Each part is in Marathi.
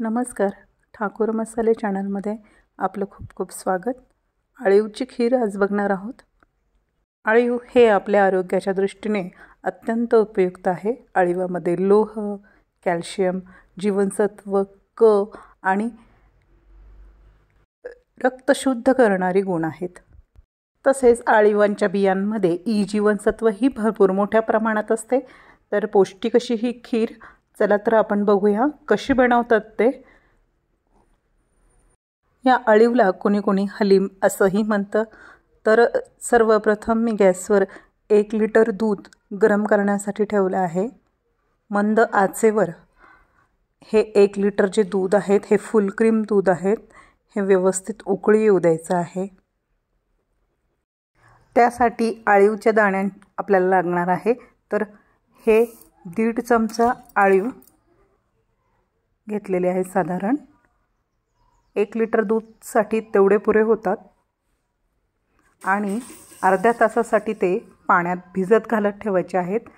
नमस्कार ठाकूर मसाले चॅनलमध्ये आपलं खूप खूप स्वागत आळीवची खीर आज बघणार आहोत आळीव हे आपल्या आरोग्याच्या दृष्टीने अत्यंत उपयुक्त आहे आळीवामध्ये लोह कॅल्शियम जीवनसत्व क आणि रक्त शुद्ध करणारी गुण आहेत तसेच आळीवांच्या बियांमध्ये ई जीवनसत्व ही भरपूर मोठ्या प्रमाणात असते तर पौष्टिक अशी ही खीर चला तर आपण बघूया कशी बनवतात ते या अळीवला कोणी कोणी हलीम असंही म्हणतं तर सर्वप्रथम मी गॅसवर एक लिटर दूध गरम करण्यासाठी ठेवलं आहे मंद आचेवर हे एक लिटर जे दूध आहेत हे फुल क्रीम दूध आहेत हे व्यवस्थित उकळी येऊ द्यायचं आहे त्यासाठी आळीवच्या दाण्या आपल्याला लागणार आहे तर हे दीड चमचा आळीव घेतलेले आहे साधारण एक लिटर दूधसाठी तेवढे पुरे होतात आणि अर्ध्या तासासाठी ते पाण्यात भिजत घालत ठेवायचे आहेत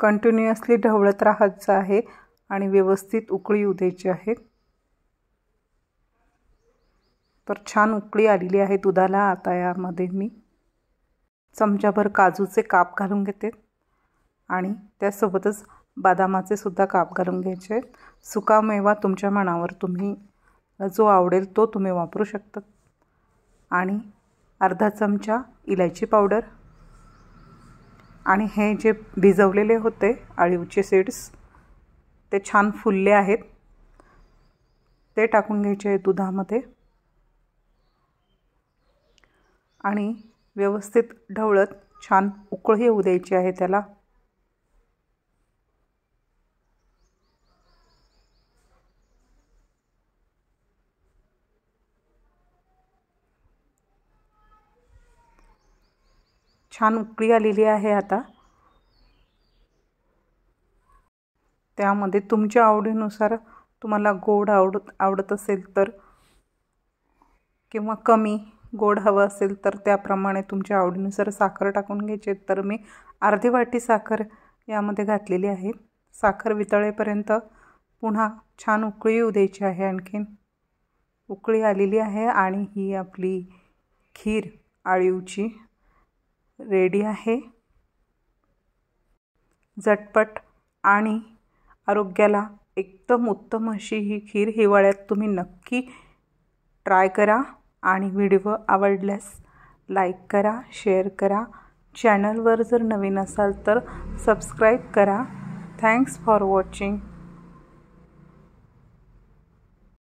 कंटिन्युअसली ढवळत राहायचं आहे आणि व्यवस्थित उकळी येऊ द्यायची आहे तर छान उकळी आलेली आहे दुधाला आता यामध्ये मी चमच्याभर काजूचे काप घालून घेते आणि त्यासोबतच बदामाचे सुद्धा काप घालून घ्यायचे आहेत मेवा तुमच्या मनावर तुम्ही जो आवडेल तो तुम्ही वापरू शकता आणि अर्धा चमचा इलायची पावडर आणि हे जे भिजवलेले होते आळीवचे सीड्स ते छान फुलले आहेत ते टाकून घ्यायचे दुधामध्ये आणि व्यवस्थित ढवळत छान उकळ येऊ द्यायची आहे त्याला छान उकळी आलेली आहे आता त्यामध्ये तुमच्या आवडीनुसार तुम्हाला गोड आवडत आवडत असेल तर किंवा कमी गोड हवं असेल तर त्याप्रमाणे तुमच्या आवडीनुसार साखर टाकून घ्यायची तर मी अर्धी वाटी साखर यामध्ये घातलेली आहे साखर वितळेपर्यंत पुन्हा छान उकळी येऊ द्यायची आहे आणखीन उकळी आलेली आहे आणि ही आपली खीर आळीवची रेडी आहे झटपट आणि आरोग्याला एकदम उत्तम अशी ही खीर हिवाळ्यात तुम्ही नक्की ट्राय करा आणि व्हिडिओ आवडल्यास लाईक करा शेअर करा चॅनलवर जर नवीन असाल तर सबस्क्राईब करा थँक्स फॉर वॉचिंग